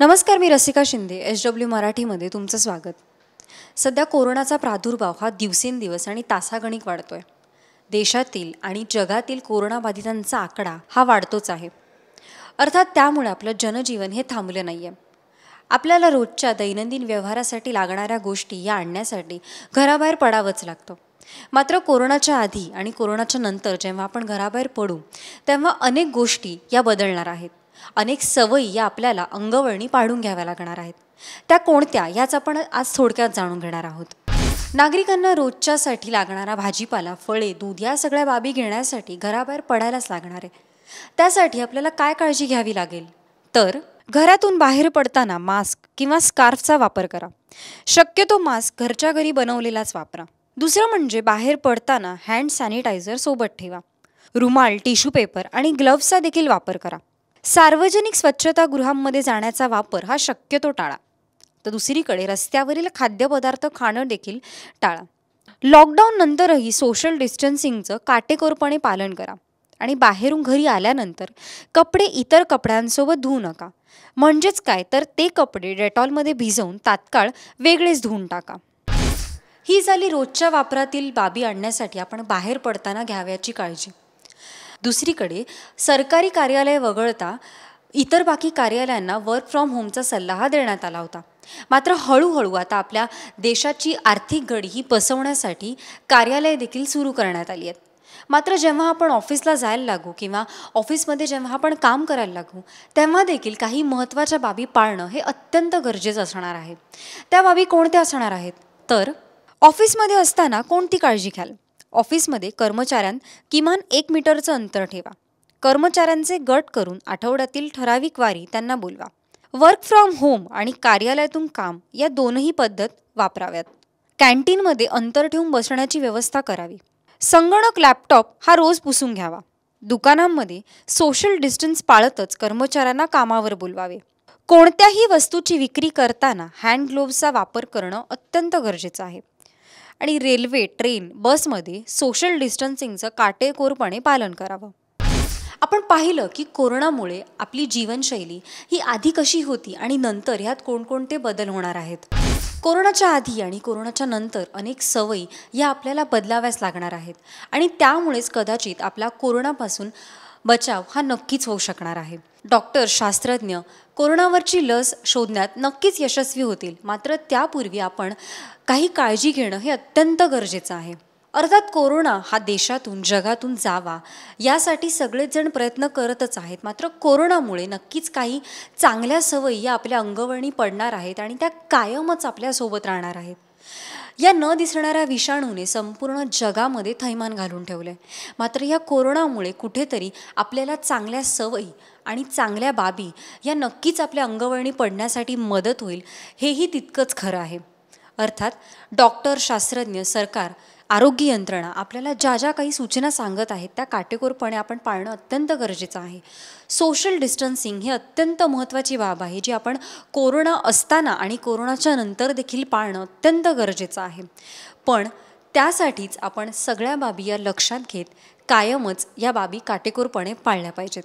नमस्कार मी Rasika Shinde S W मराठीमध्ये तुमचं स्वागत सध्या कोरोनाचा प्रादुर्भाव हा दिवसेंदिवस आणि तासागणिक वाढतो आहे देशातील आणि जगातील कोरोनाबाधितांचा आकडा हा वाढतोच आहे अर्थात त्यामुळे आपलं जनजीवन हे थांबलं नाही आहे आपल्याला रोजच्या दैनंदिन व्यवहारासाठी लागणाऱ्या गोष्टी या आणण्यासाठी घराबाहेर पडावंच लागतं मात्र कोरोनाच्या आधी आणि कोरोनाच्या नंतर जेव्हा आपण घराबाहेर पडू तेव्हा अनेक गोष्टी या बदलणार आहेत अनेक सवयी या आपल्याला अंगवळणी पाडून घ्याव्या लागणार आहेत त्या कोणत्या याच आपण आज थोडक्यात जाणून घेणार आहोत नागरिकांना रोजच्यासाठी लागणारा भाजीपाला फळे दूध या सगळ्या बाबी घेण्यासाठी घराबाहेर पडायलाच लागणार आहे त्यासाठी आपल्याला काय काळजी घ्यावी लागेल तर घरातून बाहेर पडताना मास्क किंवा स्कार्फचा वापर करा शक्यतो मास्क घरच्या घरी बनवलेलाच वापरा दुसरं म्हणजे बाहेर पडताना हँड सॅनिटायझर सोबत ठेवा रुमाल टिश्यू पेपर आणि ग्लव्सचा देखील वापर करा सार्वजनिक स्वच्छतागृहांमध्ये जाण्याचा वापर हा शक्यतो टाळा तर दुसरीकडे रस्त्यावरील खाद्यपदार्थ खाणं देखील टाळा लॉकडाऊन नंतरही सोशल डिस्टन्सिंगचं काटेकोरपणे पालन करा आणि बाहेरून घरी आल्यानंतर कपडे इतर कपड्यांसोबत धुवू नका म्हणजेच काय तर ते कपडे डेटॉलमध्ये भिजवून तात्काळ वेगळेच धुवून टाका ही झाली रोजच्या वापरातील बाबी आणण्यासाठी आपण बाहेर पडताना घ्यावयाची काळजी दुसरीकडे सरकारी कार्यालय वगळता इतर बाकी कार्यालयांना वर्क फ्रॉम होमचा सल्ला देण्यात आला होता मात्र हळूहळू आता आपल्या देशाची आर्थिक घडी ही बसवण्यासाठी कार्यालय देखील सुरू करण्यात आली आहेत मात्र जेव्हा आपण ऑफिसला जायला लागू किंवा ऑफिसमध्ये जेव्हा आपण काम करायला लागू तेव्हा देखील काही महत्त्वाच्या बाबी पाळणं हे अत्यंत गरजेचं असणार आहे त्या बाबी कोणत्या असणार आहेत तर ऑफिसमध्ये असताना कोणती काळजी घ्याल ऑफिसमध्ये कर्मचाऱ्यां किमान एक मीटरचं अंतर ठेवा कर्मचाऱ्यांचे गट करून आठवड्यातील ठराविक वारी त्यांना बोलवा वर्क फ्रॉम होम आणि कार्यालयातून काम या दोनही पद्धत वापराव्यात कॅन्टीनमध्ये अंतर ठेवून बसण्याची व्यवस्था करावी संगणक लॅपटॉप हा रोज पुसून घ्यावा दुकानांमध्ये सोशल डिस्टन्स पाळतच कर्मचाऱ्यांना कामावर बोलवावे कोणत्याही वस्तूची विक्री करताना हँड ग्लोव्हचा वापर करणं अत्यंत गरजेचं आहे आणि रेल्वे ट्रेन बसमध्ये सोशल डिस्टन्सिंगचं काटेकोरपणे पालन करावं आपण पाहिलं की कोरोनामुळे आपली जीवनशैली ही आधी कशी होती आणि नंतर ह्यात कोणकोणते बदल होणार आहेत कोरोनाच्या आधी आणि कोरोनाच्या नंतर अनेक सवयी या आपल्याला बदलाव्यास लागणार आहेत आणि त्यामुळेच कदाचित आपला कोरोनापासून बचाव हा नक्कीच होऊ शकणार आहे डॉक्टर शास्त्रज्ञ कोरोनावरची लस शोधण्यात नक्कीच यशस्वी होतील मात्र त्यापूर्वी आपण काही काळजी घेणं हे अत्यंत गरजेचं आहे अर्थात कोरोना हा देशातून जगातून जावा यासाठी सगळेच जण प्रयत्न करतच आहेत मात्र कोरोनामुळे नक्कीच काही चांगल्या सवयी या आपल्या अंगवळणी पडणार आहेत आणि त्या कायमच आपल्यासोबत राहणार आहेत या न दिसणाऱ्या विषाणूने संपूर्ण जगामध्ये थैमान घालून ठेवलं आहे मात्र या कोरोनामुळे कुठेतरी आपल्याला चांगल्या सवयी आणि चांगल्या बाबी या नक्कीच आपल्या अंगवळणी पडण्यासाठी मदत होईल हेही तितकंच खरं आहे अर्थात डॉक्टर शास्त्रज्ञ सरकार आरोग्य यंत्रणा आपल्याला ज्या ज्या काही सूचना सांगत आहेत त्या काटेकोरपणे आपण पाळणं अत्यंत गरजेचं आहे सोशल डिस्टन्सिंग हे अत्यंत महत्त्वाची बाब आहे जी आपण कोरोना असताना आणि कोरोनाच्या नंतर देखील पाळणं अत्यंत गरजेचं आहे पण त्यासाठीच आपण सगळ्या बाबी या लक्षात घेत कायमच या बाबी काटेकोरपणे पाळल्या पाहिजेत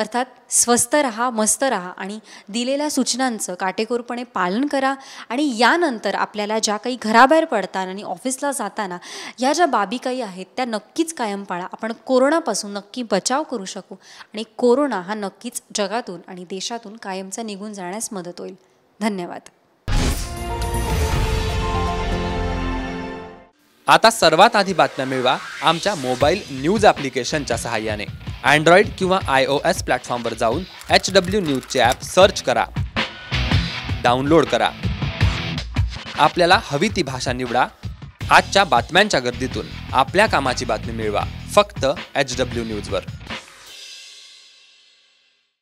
अर्थात स्वस्त रहा मस्त रहा आणि दिलेल्या सूचनांचं काटेकोरपणे पालन करा आणि यानंतर आपल्याला ज्या काही घराबाहेर पडताना आणि ऑफिसला जाताना या ज्या बाबी काही आहेत त्या नक्कीच कायम पाळा आपण कोरोनापासून नक्की बचाव करू शकू आणि कोरोना हा नक्कीच जगातून आणि देशातून कायमचा निघून जाण्यास मदत होईल धन्यवाद आता सर्वात आधी बातम्या मिळवा आमच्या मोबाईल न्यूज ॲप्लिकेशनच्या सहाय्याने अँड्रॉइड किंवा आय ओ एस प्लॅटफॉर्मवर जाऊन एच डब्ल्यू न्यूजचे ॲप सर्च करा डाउनलोड करा आपल्याला हवी ती भाषा निवडा आजच्या बातम्यांच्या गर्दीतून आपल्या कामाची बातमी मिळवा फक्त एच डब्ल्यू न्यूजवर